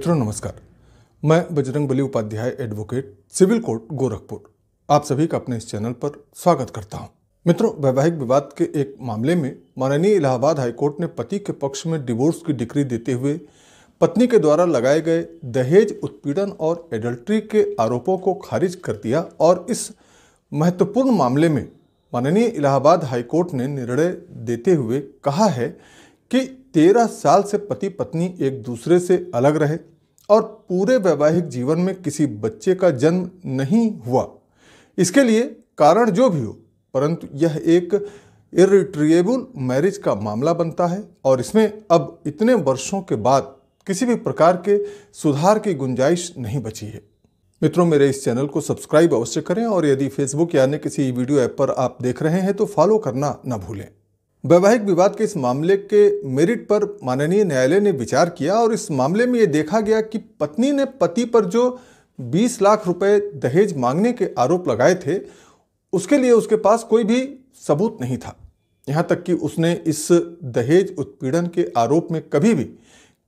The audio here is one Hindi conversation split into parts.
मित्रों नमस्कार मैं Bajrang Bali Upadhyay advocate civil court Gorakhpur आप सभी का अपने इस चैनल पर स्वागत करता हूं मित्रों वैवाहिक विवाद के एक मामले में माननीय इलाहाबाद हाईकोर्ट ने पति के पक्ष में डिवोर्स की डिक्री देते हुए पत्नी के द्वारा लगाए गए दहेज उत्पीड़न और एडल्ट्री के आरोपों को खारिज कर दिया और इस महत्वपूर्ण मामले में माननीय इलाहाबाद हाईकोर्ट ने निर्णय देते हुए कहा है कि तेरह साल से पति पत्नी एक दूसरे से अलग रहे और पूरे वैवाहिक जीवन में किसी बच्चे का जन्म नहीं हुआ इसके लिए कारण जो भी हो परंतु यह एक इरिट्रिएबल मैरिज का मामला बनता है और इसमें अब इतने वर्षों के बाद किसी भी प्रकार के सुधार की गुंजाइश नहीं बची है मित्रों मेरे इस चैनल को सब्सक्राइब अवश्य करें और यदि फेसबुक या अन्य किसी वीडियो ऐप पर आप देख रहे हैं तो फॉलो करना ना भूलें वैवाहिक विवाद के इस मामले के मेरिट पर माननीय न्यायालय ने विचार किया और इस मामले में ये देखा गया कि पत्नी ने पति पर जो 20 लाख रुपए दहेज मांगने के आरोप लगाए थे उसके लिए उसके पास कोई भी सबूत नहीं था यहाँ तक कि उसने इस दहेज उत्पीड़न के आरोप में कभी भी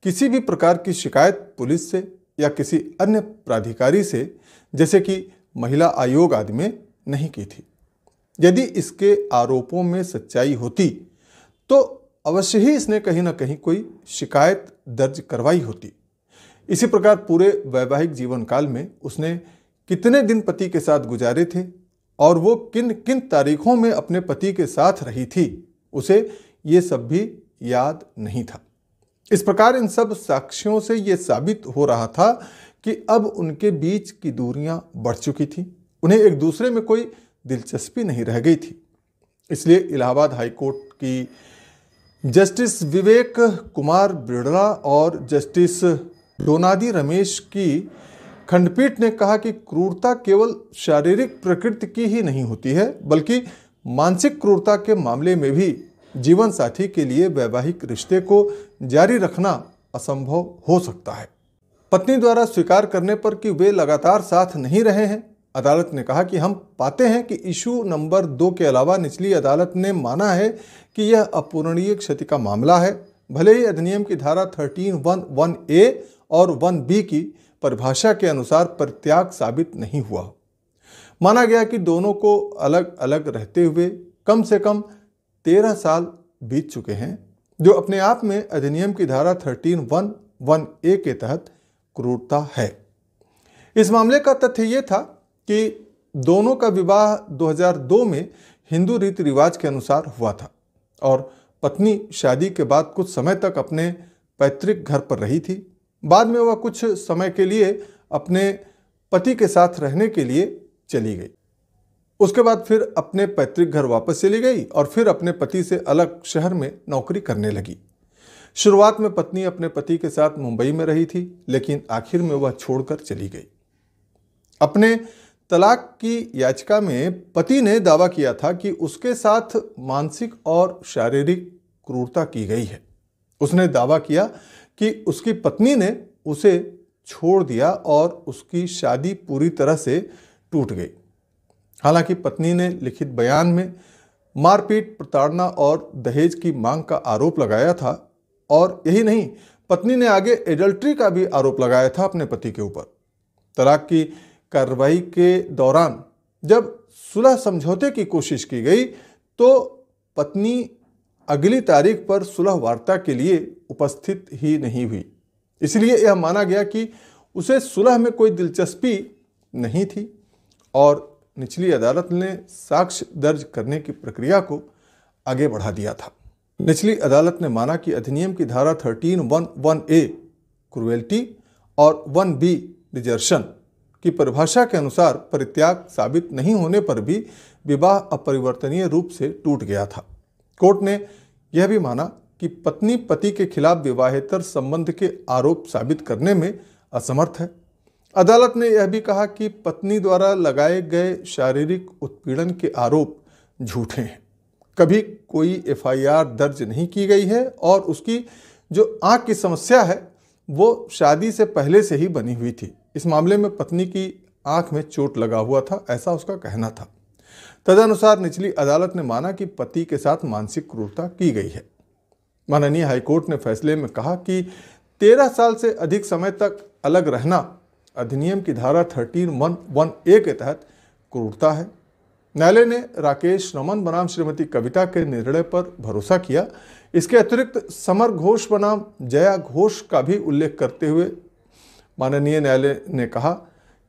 किसी भी प्रकार की शिकायत पुलिस से या किसी अन्य प्राधिकारी से जैसे कि महिला आयोग आदि में नहीं की थी यदि इसके आरोपों में सच्चाई होती तो अवश्य ही इसने कहीं ना कहीं कोई शिकायत दर्ज करवाई होती इसी प्रकार पूरे वैवाहिक जीवन काल में उसने कितने दिन पति के साथ गुजारे थे और वो किन किन तारीखों में अपने पति के साथ रही थी उसे ये सब भी याद नहीं था इस प्रकार इन सब साक्ष्यों से ये साबित हो रहा था कि अब उनके बीच की दूरियां बढ़ चुकी थी उन्हें एक दूसरे में कोई दिलचस्पी नहीं रह गई थी इसलिए इलाहाबाद हाईकोर्ट की जस्टिस विवेक कुमार बिड़ला और जस्टिस डोनादी रमेश की खंडपीठ ने कहा कि क्रूरता केवल शारीरिक प्रकृति की ही नहीं होती है बल्कि मानसिक क्रूरता के मामले में भी जीवन साथी के लिए वैवाहिक रिश्ते को जारी रखना असंभव हो सकता है पत्नी द्वारा स्वीकार करने पर कि वे लगातार साथ नहीं रहे हैं अदालत ने कहा कि हम पाते हैं कि इशू नंबर दो के अलावा निचली अदालत ने माना है कि यह अपूरणीय क्षति का मामला है भले ही अधिनियम की धारा थर्टीन वन वन ए और वन बी की परिभाषा के अनुसार परित्याग साबित नहीं हुआ माना गया कि दोनों को अलग अलग रहते हुए कम से कम तेरह साल बीत चुके हैं जो अपने आप में अधिनियम की धारा थर्टीन वन वन ए के तहत क्रूरता है इस मामले का तथ्य यह था कि दोनों का विवाह 2002 में हिंदू रीति रिवाज के अनुसार हुआ था और पत्नी शादी के बाद कुछ समय तक अपने पैतृक घर पर रही थी बाद में वह कुछ समय के लिए अपने पति के साथ रहने के लिए चली गई उसके बाद फिर अपने पैतृक घर वापस चली गई और फिर अपने पति से अलग शहर में नौकरी करने लगी शुरुआत में पत्नी अपने पति के साथ मुंबई में रही थी लेकिन आखिर में वह छोड़कर चली गई अपने तलाक की याचिका में पति ने दावा किया था कि उसके साथ मानसिक और शारीरिक क्रूरता की गई है उसने दावा किया कि उसकी पत्नी ने उसे छोड़ दिया और उसकी शादी पूरी तरह से टूट गई हालांकि पत्नी ने लिखित बयान में मारपीट प्रताड़ना और दहेज की मांग का आरोप लगाया था और यही नहीं पत्नी ने आगे एडल्ट्री का भी आरोप लगाया था अपने पति के ऊपर तलाक की कार्रवाई के दौरान जब सुलह समझौते की कोशिश की गई तो पत्नी अगली तारीख पर सुलह वार्ता के लिए उपस्थित ही नहीं हुई इसलिए यह माना गया कि उसे सुलह में कोई दिलचस्पी नहीं थी और निचली अदालत ने साक्ष्य दर्ज करने की प्रक्रिया को आगे बढ़ा दिया था निचली अदालत ने माना कि अधिनियम की धारा thirteen one one A cruelty और वन बी डिजर्शन की परिभाषा के अनुसार परित्याग साबित नहीं होने पर भी विवाह अपरिवर्तनीय रूप से टूट गया था कोर्ट ने यह भी माना कि पत्नी पति के खिलाफ विवाहेतर संबंध के आरोप साबित करने में असमर्थ है अदालत ने यह भी कहा कि पत्नी द्वारा लगाए गए शारीरिक उत्पीड़न के आरोप झूठे हैं कभी कोई एफआईआर दर्ज नहीं की गई है और उसकी जो आँख की समस्या है वो शादी से पहले से ही बनी हुई थी इस मामले में पत्नी की आंख में चोट लगा हुआ था ऐसा उसका कहना था तदनुसार निचली अदालत ने माना कि पति के साथ मानसिक क्रूरता की गई है माननीय हाईकोर्ट ने फैसले में कहा कि तेरह साल से अधिक समय तक अलग रहना अधिनियम की धारा थर्टीन वन वन ए के तहत क्रूरता है न्यायालय ने राकेश रमन बनाम श्रीमती कविता के निर्णय पर भरोसा किया इसके अतिरिक्त समर घोष बनाम जया घोष का भी उल्लेख करते हुए माननीय न्यायालय ने कहा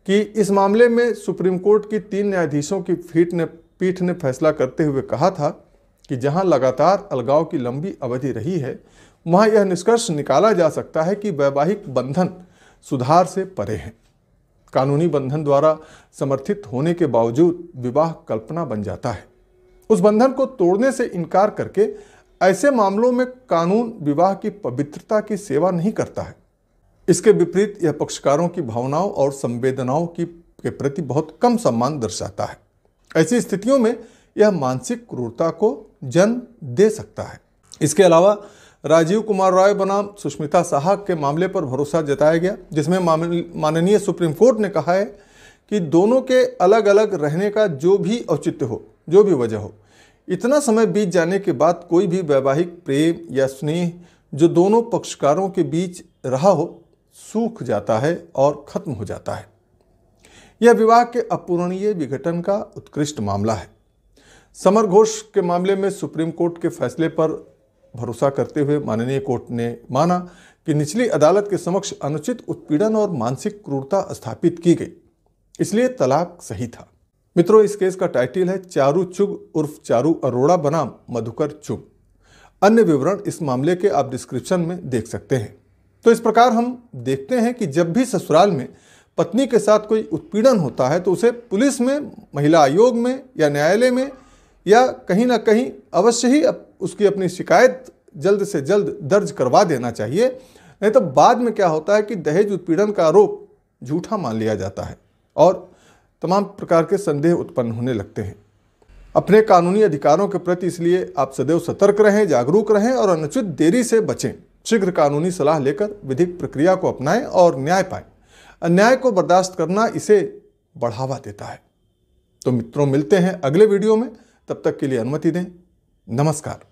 कि इस मामले में सुप्रीम कोर्ट की तीन न्यायाधीशों की फीट ने पीठ ने फैसला करते हुए कहा था कि जहां लगातार अलगाव की लंबी अवधि रही है वहां यह निष्कर्ष निकाला जा सकता है कि वैवाहिक बंधन सुधार से परे हैं कानूनी बंधन द्वारा समर्थित होने के बावजूद विवाह कल्पना बन जाता है उस बंधन को तोड़ने से इनकार करके ऐसे मामलों में कानून विवाह की पवित्रता की सेवा नहीं करता है इसके विपरीत यह पक्षकारों की भावनाओं और संवेदनाओं की के प्रति बहुत कम सम्मान दर्शाता है ऐसी स्थितियों में यह मानसिक क्रूरता को जन्म दे सकता है इसके अलावा राजीव कुमार राय बनाम सुष्मिता साहा के मामले पर भरोसा जताया गया जिसमें माननीय सुप्रीम कोर्ट ने कहा है कि दोनों के अलग अलग रहने का जो भी औचित्य हो जो भी वजह हो इतना समय बीत जाने के बाद कोई भी वैवाहिक प्रेम या स्नेह जो दोनों पक्षकारों के बीच रहा हो सूख जाता है और खत्म हो जाता है यह विवाह के अपूरणीय विघटन का उत्कृष्ट मामला है समर घोष के मामले में सुप्रीम कोर्ट के फैसले पर भरोसा करते हुए माननीय कोर्ट ने माना कि निचली अदालत के समक्ष अनुचित उत्पीड़न और मानसिक क्रूरता स्थापित की गई इसलिए तलाक सही था मित्रों इस केस का टाइटल है चारू चुग उर्फ चारू अरोड़ा बनाम मधुकर चुग अन्य विवरण इस मामले के आप डिस्क्रिप्शन में देख सकते हैं तो इस प्रकार हम देखते हैं कि जब भी ससुराल में पत्नी के साथ कोई उत्पीड़न होता है तो उसे पुलिस में महिला आयोग में या न्यायालय में या कहीं ना कहीं अवश्य ही उसकी अपनी शिकायत जल्द से जल्द दर्ज करवा देना चाहिए नहीं तो बाद में क्या होता है कि दहेज उत्पीड़न का आरोप झूठा मान लिया जाता है और तमाम प्रकार के संदेह उत्पन्न होने लगते हैं अपने कानूनी अधिकारों के प्रति इसलिए आप सदैव सतर्क रहें जागरूक रहें और अनुचित देरी से बचें शीघ्र कानूनी सलाह लेकर विधिक प्रक्रिया को अपनाएं और न्याय पाएं अन्याय को बर्दाश्त करना इसे बढ़ावा देता है तो मित्रों मिलते हैं अगले वीडियो में तब तक के लिए अनुमति दें नमस्कार